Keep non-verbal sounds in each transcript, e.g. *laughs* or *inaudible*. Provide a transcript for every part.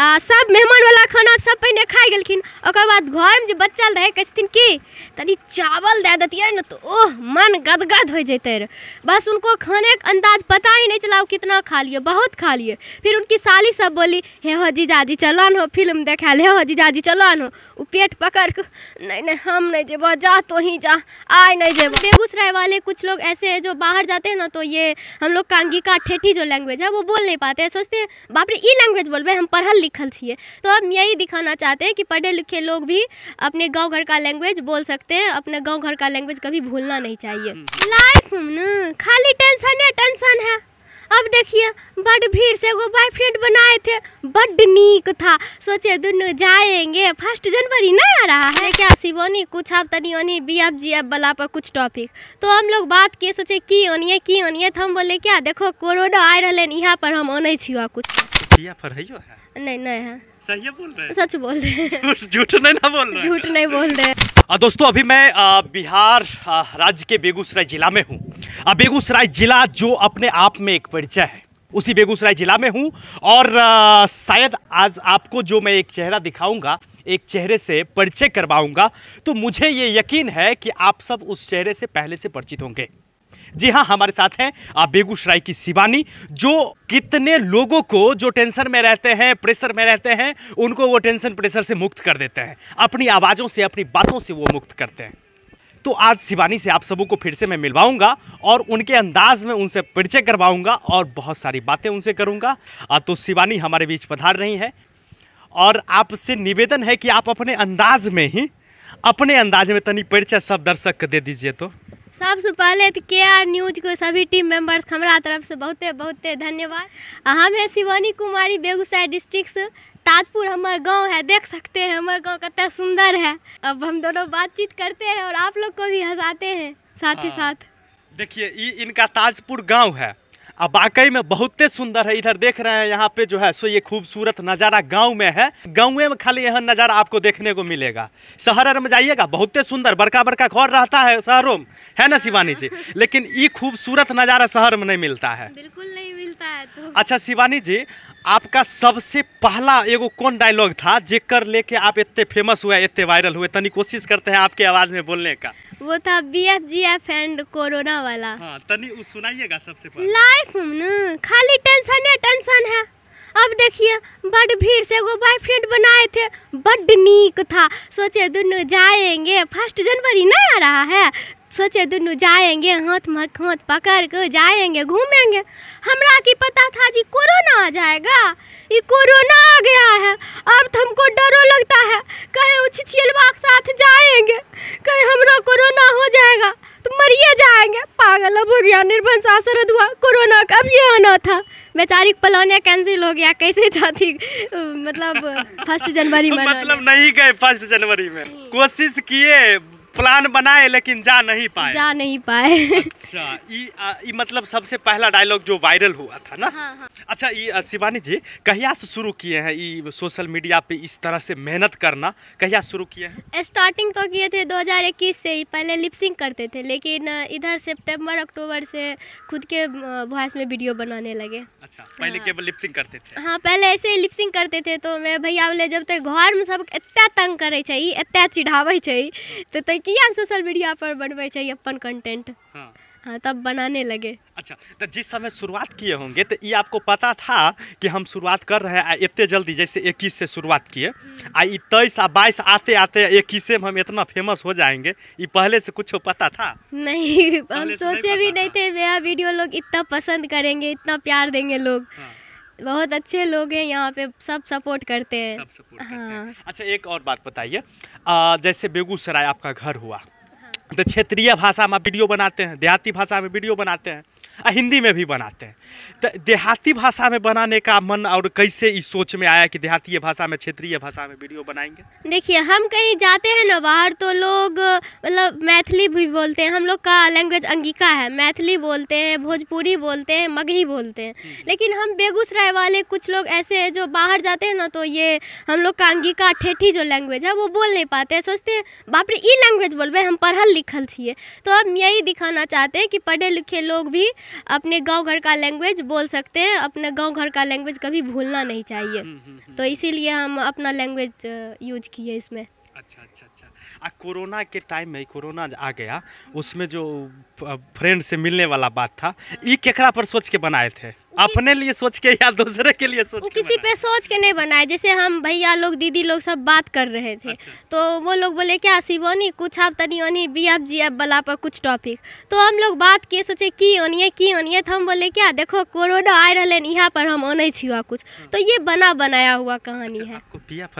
आ, सब मेहमान वाला खाना सब पहले खा गेलखिन ओकर बाद घरमे जे बच्चा रहै कि तनी चावल दए देतियै ना तो ओह मन गदगद हो जाते रऽ बस उनको खाने का अंदाज पता ही नहीं चला वो कितना खा लिए बहुत खा लिए फिर उनकी साली सब बोली हे हो जीजा जी चलो न हो फिल्म देखा ले हो जीजा जी चलो न हो पेट पकड़ के नहीं नहीं हम नहीं जेब जा तो ही जा आए नहीं जेब बेगूसराय वाले कुछ लोग ऐसे हैं जो बाहर जाते हैं ना तो ये हम लोग का अंगिका ठेठी जो लैंग्वेज है वो बोल नहीं पाते सोचते हैं बापरे ई लैंग्वेज बोलबे हम पढ़ल लिखल छे तो हम यही दिखाना चाहते हैं कि पढ़े लिखे लोग भी अपने गाँव घर का लैंग्वेज बोल सकते हैं अपने गाँव घर का लैंग्वेज कभी भूलना नहीं चाहिए लाइफ हम्म। में खाली टेंशन है टेंशन है अब देखिए बड भीड़ से एगो बॉयफ्रेंड बनाए थे बड नीक था सोचे दोनों जाएंगे फर्स्ट जनवरी नहीं आ रहा है क्या शिवोनी कुछ अब तनी ओनी बी एफ जी एफ वाला पर कुछ टॉपिक तो हम लोग बात किए सोचे की ओनिए की ओनिए तो हम बोले क्या देखो कोरोना आ रहा है यहाँ पर हम ओने छुआ कुछ पर है नहीं नहीं है सही बोल रहे सच बोल रहे झूठ नहीं ना बोल रहे झूठ नहीं बोल रहे दोस्तों अभी मैं बिहार राज्य के बेगूसराय जिला में हूँ बेगूसराय जिला जो अपने आप में एक परिचय है उसी बेगूसराय जिला में हूँ और शायद आज आपको जो मैं एक चेहरा दिखाऊंगा एक चेहरे से परिचय करवाऊंगा तो मुझे ये यकीन है कि आप सब उस चेहरे से पहले से परिचित होंगे जी हाँ हमारे साथ हैं आप बेगूसराय की शिवानी जो कितने लोगों को जो टेंशन में रहते हैं प्रेशर में रहते हैं उनको वो टेंशन प्रेशर से मुक्त कर देते हैं अपनी आवाज़ों से अपनी बातों से वो मुक्त करते हैं तो आज शिवानी से आप सबों को फिर से मैं मिलवाऊंगा और उनके अंदाज में उनसे परिचय करवाऊंगा और बहुत सारी बातें उनसे करूंगा तो शिवानी हमारे बीच पधार रही है और आपसे निवेदन है कि आप अपने अंदाज में ही अपने अंदाज में तनी परिचय सब दर्शक दे दीजिए तो सबसे पहले तो के आर न्यूज को सभी टीम मेंबर्स हमारा तरफ से बहुत बहुत धन्यवाद हम है शिवानी कुमारी बेगूसराय डिस्ट्रिक्ट से ताजपुर हमारे गांव है देख सकते हैं हमारा गांव कत सुंदर है अब हम दोनों बातचीत करते हैं और आप लोग को भी हंसाते हैं साथ ही हाँ। साथ देखिए इनका ताजपुर गाँव है अब वाकई में बहुत सुंदर है इधर देख रहे हैं यहाँ पे जो है सो ये खूबसूरत नज़ारा गाँव में है गाँव में खाली यह नज़ारा आपको देखने को मिलेगा शहर में जाइएगा बहुत सुंदर बड़का बड़का घर रहता है शहरों में है ना शिवानी जी *laughs* लेकिन ये खूबसूरत नज़ारा शहर में नहीं मिलता है बिल्कुल नहीं मिलता है तो अच्छा शिवानी जी आपका सबसे पहला एगो कौन डायलॉग था जेकर लेके आप इतने फेमस हुए इतने वायरल हुए तनी कोशिश करते हैं आपके आवाज़ में बोलने का वो था B F G F and corona वाला हाँ, सुनाइएगा सबसे पहले लाइफ में खाली टेंशन है टेंशन है अब देखिए बड भीड़ से वो बॉयफ्रेंड बनाए थे बड नीक था सोचे दोनों जाएंगे फर्स्ट जनवरी नहीं आ रहा है सोचे दोनों जाएंगे हाथ मक हाथ पकड़ के जाएंगे घूमेंगे हमरा की पता था जी कोरोना आ जाएगा ये कोरोना आ गया है अब तो हमको डरो लगता है कहे वो छिछियलवा के साथ जाएंगे कहे हमरा कोरोना हो जाएगा तो मरिए जाएंगे पागल अब हो गया निर्भन सासरद हुआ कोरोना का भी आना था बेचारी प्लाने कैंसिल हो गया कैसे जाती मतलब फर्स्ट जनवरी में मतलब नहीं गए फर्स्ट जनवरी में कोशिश किए प्लान बनाए लेकिन जा नहीं पाए जा नहीं पाए अच्छा ये मतलब सबसे पहला डायलॉग जो वायरल हुआ था ना हाँ, हाँ। अच्छा ये शिवानी जी कहिया से शुरू किए हैं ये सोशल मीडिया पे इस तरह से मेहनत करना कहिया शुरू किए हैं स्टार्टिंग तो किए थे 2021 से ही पहले लिपसिंग करते थे लेकिन इधर सितंबर अक्टूबर से खुद के वॉइस में वीडियो बनाने लगे अच्छा पहले हाँ। केवल लिपसिंग करते थे हाँ पहले ऐसे ही लिपसिंग करते थे तो मैं भैया बोले जब तक घर में सब इतना तंग करे इतना चिढ़ावे हाँ। तो तक किया सोशल मीडिया पर बनबै छै अपन कंटेंट हाँ। हाँ तब बनाने लगे अच्छा तो जिस समय शुरुआत किए होंगे तो ये आपको पता था कि हम शुरुआत कर रहे हैं इतने जल्दी जैसे इक्कीस से शुरुआत किए आ तेईस आ बाईस आते आते इक्कीस में हम इतना फेमस हो जाएंगे ये पहले से कुछ पता था नहीं हम सोचे नहीं भी नहीं थे मेरा वीडियो लोग इतना पसंद करेंगे इतना प्यार देंगे लोग हाँ। बहुत अच्छे लोग हैं यहाँ पे सब सपोर्ट करते हैं सब सपोर्ट हाँ। करते अच्छा एक और बात बताइए जैसे बेगूसराय आपका घर हुआ हाँ। तो क्षेत्रीय भाषा में वीडियो बनाते हैं देहाती भाषा में वीडियो बनाते हैं आ हिंदी में भी बनाते हैं तो देहाती भाषा में बनाने का मन और कैसे इस सोच में आया कि देहाती भाषा में क्षेत्रीय भाषा में वीडियो बनाएंगे देखिए हम कहीं जाते हैं ना बाहर तो लोग मतलब मैथिली भी बोलते हैं हम लोग का लैंग्वेज अंगिका है मैथिली बोलते हैं भोजपुरी बोलते हैं मगही बोलते हैं हम्म। लेकिन हम बेगूसराय वाले कुछ लोग ऐसे हैं जो बाहर जाते हैं ना तो ये हम लोग का अंगिका ठेठी जो लैंग्वेज है वो बोल नहीं पाते हैं सोचते हैं बाप रे ई लैंग्वेज बोलबे हम पढ़ल लिखल छे तो हम यही दिखाना चाहते हैं कि पढ़े लिखे लोग भी अपने गांव घर का लैंग्वेज बोल सकते हैं अपने गांव घर का लैंग्वेज कभी भूलना नहीं चाहिए हम्म, हम्म, हम्म। तो इसीलिए हम अपना लैंग्वेज यूज uh, किए इसमें आ कोरोना के टाइम में कोरोना आ गया उसमें जो फ्रेंड से मिलने वाला बात था ये केकरा पर सोच के बनाए थे अपने लिए सोच के या दूसरे के लिए सोच के किसी पे सोच के नहीं बनाए जैसे हम भैया लोग दीदी लोग सब बात कर रहे थे अच्छा। तो वो लोग बोले क्या शिवोनी कुछ आप तनी ओनी बी एफ जी एफ वाला पर कुछ टॉपिक तो हम लोग बात किए सोचे की ओनिए की ओनिए तो हम बोले क्या देखो कोरोना आ रहा यहाँ पर हम ओने छुआ कुछ हाँ। तो ये बना बनाया हुआ कहानी अच्छा, है बी एफ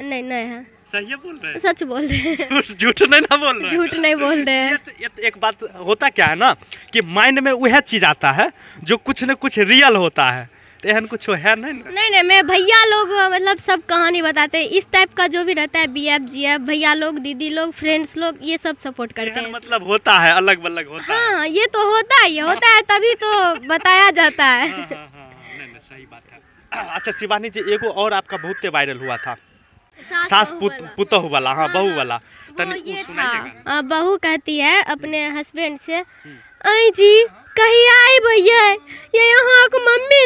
नहीं नहीं है सही बोल रहे हैं सच बोल रहे हैं झूठ नहीं ना बोल रहे झूठ नहीं बोल रहे हैं ये, तो एक बात होता क्या है ना कि माइंड में वह चीज आता है जो कुछ न कुछ रियल होता है तो एहन कुछ है नहीं नहीं नहीं मैं भैया लोग मतलब सब कहानी बताते हैं इस टाइप का जो भी रहता है बी एफ जी एफ भैया लोग दीदी लोग फ्रेंड्स लोग ये सब सपोर्ट करते हैं मतलब होता है अलग अलग होता हाँ, है ये तो होता ही होता है तभी तो बताया जाता है हाँ, हाँ, हाँ, सही बात है अच्छा शिवानी जी एगो और आपका बहुत वायरल हुआ था सास पुत वाला हाँ, हाँ बहू हाँ। वाला बहू कहती है अपने हस्बैंड से हम्म। आई जी कहीं आई भैया ये यहाँ को मम्मी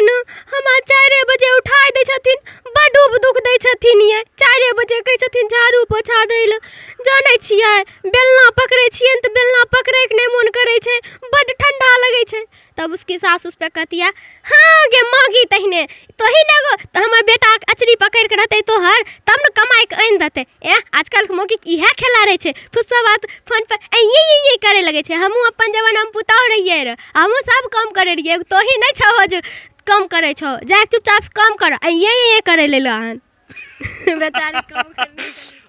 तब उसकी सास उस पर कहतिया हाँ गे मांगी तहने तो ही ना गो तो हमार बेटा अचरी पकड़ के रहते तो हर तब न कमाई के आन देते ऐह आजकल के मौकी इहे खेला रहे छे बात फोन पर ये ये ये करे लगे छे अपन जवान हम पुताओ रहिए रे हमहू सब काम करे रहिए तो ही नहीं छो जो कम करे छो जाए चुपचाप काम करो ये ये, करे ले हन *laughs* बेचारी कम